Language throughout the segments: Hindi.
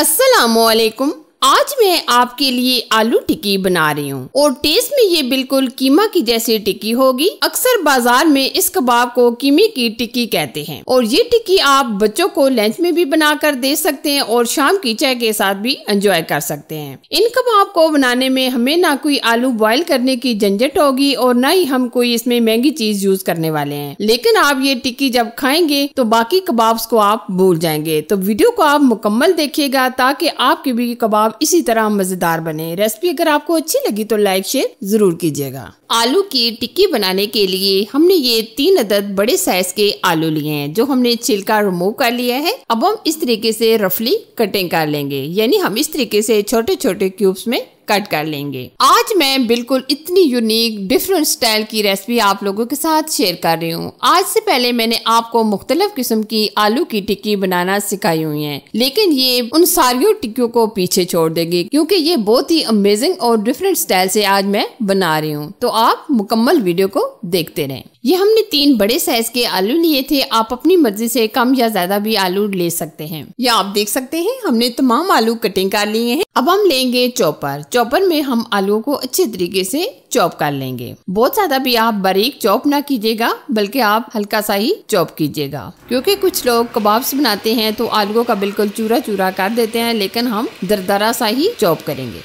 السلام عليكم आज मैं आपके लिए आलू टिक्की बना रही हूँ और टेस्ट में ये बिल्कुल कीमा की जैसी टिक्की होगी अक्सर बाजार में इस कबाब को कीमे की टिक्की कहते हैं और ये टिक्की आप बच्चों को लंच में भी बनाकर दे सकते हैं और शाम की चाय के साथ भी एंजॉय कर सकते हैं इन कबाब को बनाने में हमें ना कोई आलू बॉयल करने की झंझट होगी और न ही हम कोई इसमें महंगी चीज यूज करने वाले है लेकिन आप ये टिक्की जब खाएंगे तो बाकी कबाब को आप भूल जाएंगे तो वीडियो को आप मुकम्मल देखिएगा ताकि आपके भी कबाब कबाब इसी तरह मजेदार बने रेसिपी अगर आपको अच्छी लगी तो लाइक शेयर जरूर कीजिएगा आलू की टिक्की बनाने के लिए हमने ये तीन अदद बड़े साइज के आलू लिए हैं जो हमने छिलका रिमूव कर लिया है अब हम इस तरीके से रफली कटिंग कर लेंगे यानी हम इस तरीके से छोटे छोटे क्यूब्स में कट कर लेंगे आज मैं बिल्कुल इतनी यूनिक डिफरेंट स्टाइल की रेसिपी आप लोगों के साथ शेयर कर रही हूँ आज से पहले मैंने आपको मुख्तलिफ किस्म की आलू की टिक्की बनाना सिखाई हुई है लेकिन ये उन सारियों टिक्कियों को पीछे छोड़ देगी क्योंकि ये बहुत ही अमेजिंग और डिफरेंट स्टाइल से आज मैं बना रही हूँ तो आप मुकम्मल वीडियो को देखते रहें ये हमने तीन बड़े साइज के आलू लिए थे आप अपनी मर्जी से कम या ज्यादा भी आलू ले सकते हैं या आप देख सकते हैं हमने तमाम आलू कटिंग कर लिए हैं अब हम लेंगे चॉपर चॉपर में हम आलुओं को अच्छे तरीके से चॉप कर लेंगे बहुत ज्यादा भी आप बारीक चॉप ना कीजिएगा बल्कि आप हल्का सा ही चॉप कीजिएगा क्योंकि कुछ लोग कबाब बनाते हैं तो आलुओं का बिल्कुल चूरा चूरा कर देते हैं लेकिन हम दरदरा सा ही चॉप करेंगे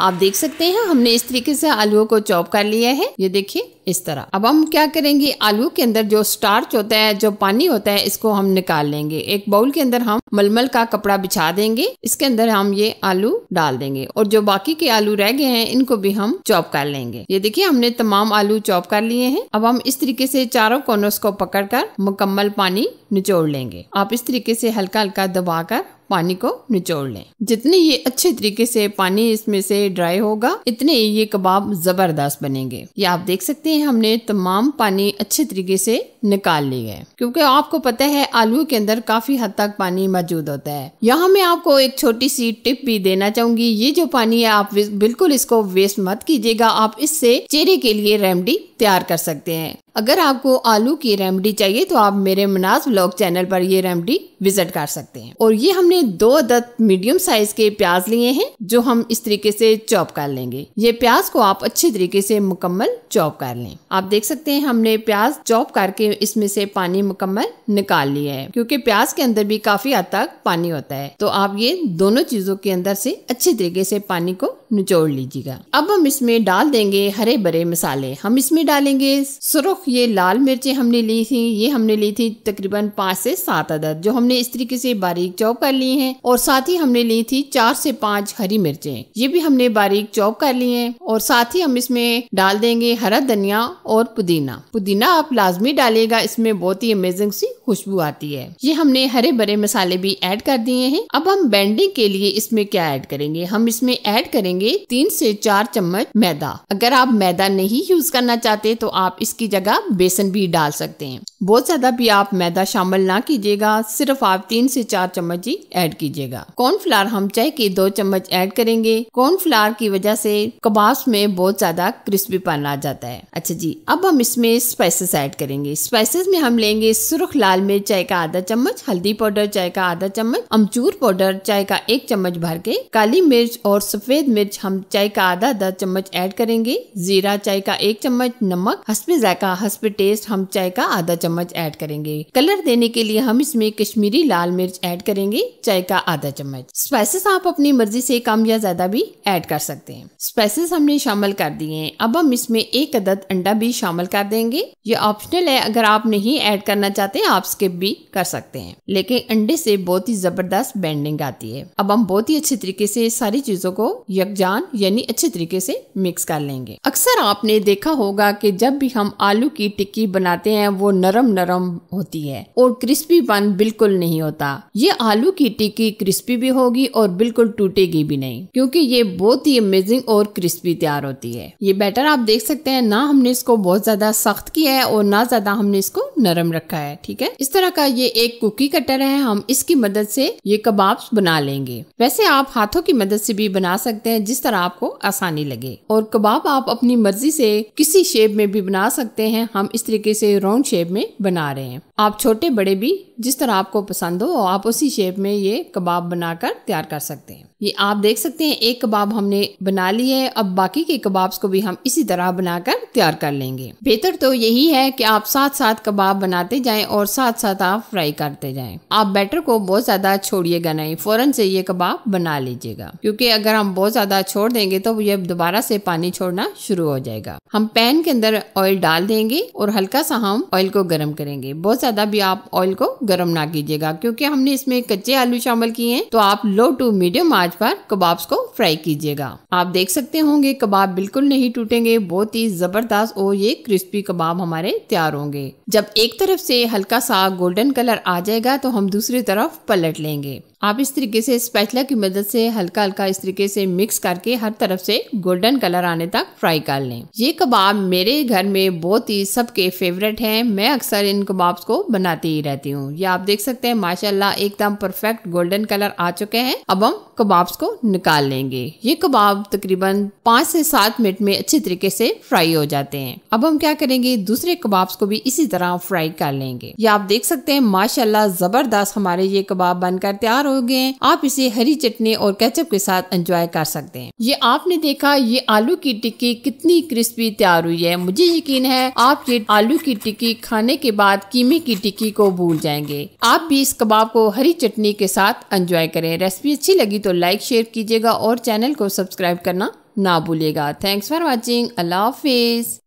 आप देख सकते हैं हमने इस तरीके से आलुओं को चॉप कर लिया है ये देखिए इस तरह अब हम क्या करेंगे आलू के अंदर जो स्टार्च होता है जो पानी होता है इसको हम निकाल लेंगे एक बाउल के अंदर हम मलमल का कपड़ा बिछा देंगे इसके अंदर हम ये आलू डाल देंगे और जो बाकी के आलू रह गए हैं इनको भी हम चॉप कर लेंगे ये देखिए हमने तमाम आलू चॉप कर लिए हैं अब हम इस तरीके से चारों कोनों को पकड़ कर मुकम्मल पानी निचोड़ लेंगे आप इस तरीके से हल्का हल्का दबा पानी को निचोड़ लें जितने ये अच्छे तरीके से पानी इसमें से ड्राई होगा इतने ये कबाब जबरदस्त बनेंगे ये आप देख सकते हैं हमने तमाम पानी अच्छे तरीके से निकाल लिए है क्योंकि आपको पता है आलू के अंदर काफी हद तक पानी मौजूद होता है यहाँ मैं आपको एक छोटी सी टिप भी देना चाहूंगी ये जो पानी है आप बिल्कुल इसको वेस्ट मत कीजिएगा आप इससे चेहरे के लिए रेमडी तैयार कर सकते हैं अगर आपको आलू की रेमडी चाहिए तो आप मेरे मनाज ब्लॉग चैनल पर ये रेमडी विजिट कर सकते हैं और ये हमने हमने दो दत्त मीडियम साइज के प्याज लिए हैं जो हम इस तरीके से चॉप कर लेंगे ये प्याज को आप अच्छे तरीके से मुकम्मल चॉप कर लें आप देख सकते हैं हमने प्याज चॉप करके इसमें से पानी मुकम्मल निकाल लिया है क्योंकि प्याज के अंदर भी काफी हद तक पानी होता है तो आप ये दोनों चीजों के अंदर से अच्छे तरीके से पानी को निचोड़ लीजिएगा अब हम इसमें डाल देंगे हरे भरे मसाले हम इसमें डालेंगे सुरख ये लाल मिर्चे हमने ली थी ये हमने ली थी तकरीबन पाँच से सात अदद जो हमने इस तरीके से बारीक चौप कर ली लिए हैं और साथ ही हमने ली थी चार से पाँच हरी मिर्चें ये भी हमने बारीक चॉप कर लिए हैं और साथ ही हम इसमें डाल देंगे हरा धनिया और पुदीना पुदीना आप लाजमी डालिएगा इसमें बहुत ही अमेजिंग सी खुशबू आती है ये हमने हरे भरे मसाले भी ऐड कर दिए हैं अब हम बैंडिंग के लिए इसमें क्या ऐड करेंगे हम इसमें ऐड करेंगे तीन से चार चम्मच मैदा अगर आप मैदा नहीं यूज करना चाहते तो आप इसकी जगह बेसन भी डाल सकते हैं बहुत ज़्यादा भी आप मैदा शामिल ना कीजिएगा सिर्फ आप तीन से चार चम्मच ही ऐड कीजिएगा कॉर्नफ्लावर हम चाय के दो चम्मच ऐड करेंगे कॉर्नफ्लावर की वजह से कबाब में बहुत ज़्यादा पन आ जाता है अच्छा जी अब हम इसमें स्पाइसेस ऐड करेंगे स्पाइसेस में हम लेंगे सुरख लाल मिर्च चाय का आधा चम्मच हल्दी पाउडर चाय का आधा चम्मच अमचूर पाउडर चाय का एक चम्मच भर के काली मिर्च और सफेद मिर्च हम चाय का आधा आधा चम्मच ऐड करेंगे जीरा चाय का एक चम्मच नमक हसबे जायका हसबे टेस्ट हम चाय का आधा चम्मच चम्मच ऐड करेंगे कलर देने के लिए हम इसमें कश्मीरी लाल मिर्च ऐड करेंगे चाय का आधा चम्मच स्पाइसेस आप अपनी मर्जी से कम या ज्यादा भी ऐड कर सकते हैं स्पाइसेस हमने शामिल कर दिए हैं अब हम इसमें एक अदद अंडा भी शामिल कर देंगे ये ऑप्शनल है अगर आप नहीं ऐड करना चाहते आप स्किप भी कर सकते हैं लेकिन अंडे से बहुत ही जबरदस्त बैंडिंग आती है अब हम बहुत ही अच्छे तरीके से सारी चीजों को यकजान यानी अच्छे तरीके से मिक्स कर लेंगे अक्सर आपने देखा होगा कि जब भी हम आलू की टिक्की बनाते हैं वो नर नरम नरम होती है और क्रिस्पी पन बिल्कुल नहीं होता ये आलू की टिक्की क्रिस्पी भी होगी और बिल्कुल टूटेगी भी नहीं क्योंकि ये बहुत ही अमेजिंग और क्रिस्पी तैयार होती है ये बैटर आप देख सकते हैं ना हमने इसको बहुत ज्यादा सख्त किया है और ना ज्यादा हमने इसको नरम रखा है ठीक है इस तरह का ये एक कुकी कटर है हम इसकी मदद से ये कबाब बना लेंगे वैसे आप हाथों की मदद से भी बना सकते हैं जिस तरह आपको आसानी लगे और कबाब आप अपनी मर्जी से किसी शेप में भी बना सकते हैं हम इस तरीके से राउंड शेप में में बना रहे हैं आप छोटे बड़े भी जिस तरह आपको पसंद हो आप उसी शेप में ये कबाब बनाकर तैयार कर सकते हैं ये आप देख सकते हैं एक कबाब हमने बना ली है अब बाकी के कबाब्स को भी हम इसी तरह बनाकर तैयार कर लेंगे बेहतर तो यही है कि आप साथ साथ कबाब बनाते जाएं और साथ साथ आप फ्राई करते जाएं आप बैटर को बहुत ज्यादा छोड़िएगा नहीं फौरन से ये कबाब बना लीजिएगा क्योंकि अगर हम बहुत ज्यादा छोड़ देंगे तो ये दोबारा से पानी छोड़ना शुरू हो जाएगा हम पैन के अंदर ऑयल डाल देंगे और हल्का सा हम ऑयल को गर्म करेंगे बहुत ज्यादा भी आप ऑयल को गर्म ना कीजिएगा क्योंकि हमने इसमें कच्चे आलू शामिल किए हैं तो आप लो टू मीडियम आज पाँच कबाब्स को फ्राई कीजिएगा आप देख सकते होंगे कबाब बिल्कुल नहीं टूटेंगे बहुत ही जबरदस्त और ये क्रिस्पी कबाब हमारे तैयार होंगे जब एक तरफ से हल्का सा गोल्डन कलर आ जाएगा तो हम दूसरी तरफ पलट लेंगे आप इस तरीके से स्पैचला की मदद से हल्का हल्का इस तरीके से मिक्स करके हर तरफ से गोल्डन कलर आने तक फ्राई कर लें ये कबाब मेरे घर में बहुत ही सबके फेवरेट हैं मैं अक्सर इन कबाब को बनाती ही रहती हूँ ये आप देख सकते हैं माशाल्लाह एकदम परफेक्ट गोल्डन कलर आ चुके हैं अब हम कबाब को निकाल लेंगे ये कबाब तकरीबन पाँच से सात मिनट में अच्छे तरीके से फ्राई हो जाते हैं अब हम क्या करेंगे दूसरे कबाब को भी इसी तरह फ्राई कर लेंगे ये आप देख सकते हैं माशाला जबरदस्त हमारे ये कबाब बनकर तैयार हो हो गए आप इसे हरी चटनी और केचप के साथ एंजॉय कर सकते हैं ये आपने देखा ये आलू की टिक्की कितनी क्रिस्पी तैयार हुई है मुझे यकीन है आप ये आलू की टिक्की खाने के बाद कीमे की टिक्की को भूल जाएंगे आप भी इस कबाब को हरी चटनी के साथ एंजॉय करें रेसिपी अच्छी लगी तो लाइक शेयर कीजिएगा और चैनल को सब्सक्राइब करना ना भूलिएगा थैंक्स फॉर वॉचिंग अल्लाह हाफिज़